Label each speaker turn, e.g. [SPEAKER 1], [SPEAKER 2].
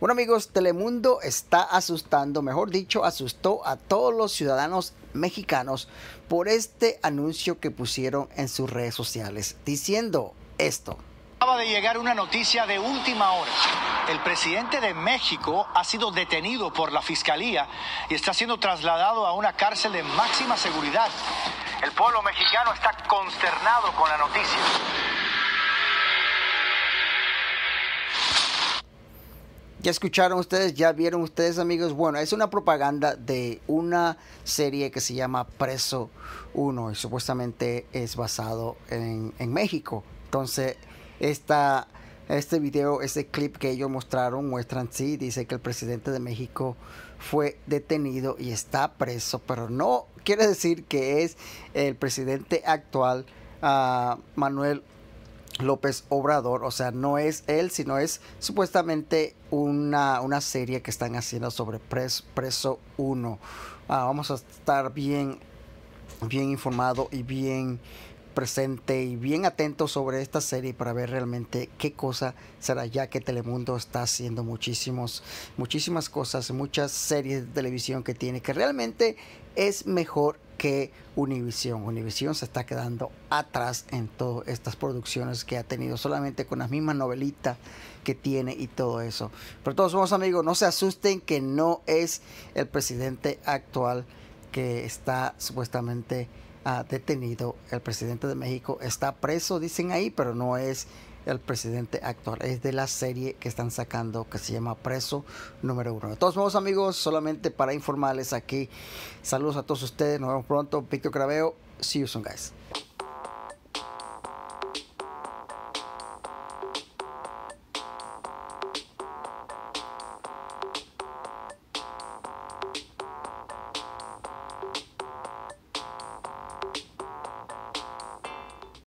[SPEAKER 1] Bueno amigos, Telemundo está asustando, mejor dicho, asustó a todos los ciudadanos mexicanos por este anuncio que pusieron en sus redes sociales, diciendo esto.
[SPEAKER 2] Acaba de llegar una noticia de última hora. El presidente de México ha sido detenido por la fiscalía y está siendo trasladado a una cárcel de máxima seguridad. El pueblo mexicano está consternado con la noticia.
[SPEAKER 1] Ya escucharon ustedes, ya vieron ustedes amigos. Bueno, es una propaganda de una serie que se llama Preso 1 y supuestamente es basado en, México. Entonces, esta, este video, este clip que ellos mostraron, muestran, sí, dice que el presidente de México fue detenido y está preso, pero no quiere decir que es el presidente actual, ah, Manuel López Obrador, o sea, no es él, sino es supuestamente una, una serie que están haciendo sobre Preso 1. Ah, vamos a estar bien, bien informado y bien presente y bien atento sobre esta serie para ver realmente qué cosa será ya que Telemundo está haciendo muchísimos, muchísimas cosas, muchas series de televisión que tiene que realmente es mejor que Univision. Univision se está quedando atrás en todas estas producciones que ha tenido, solamente con la misma novelita que tiene y todo eso. Pero todos somos amigos, no se asusten que no es el presidente actual que está supuestamente ah, detenido. El presidente de México está preso, dicen ahí, pero no es el presidente actual. Es de la serie que están sacando que se llama Preso número uno. De todos modos, amigos, solamente para informarles aquí, saludos a todos ustedes. Nos vemos pronto. Víctor Craveo. See you soon, guys.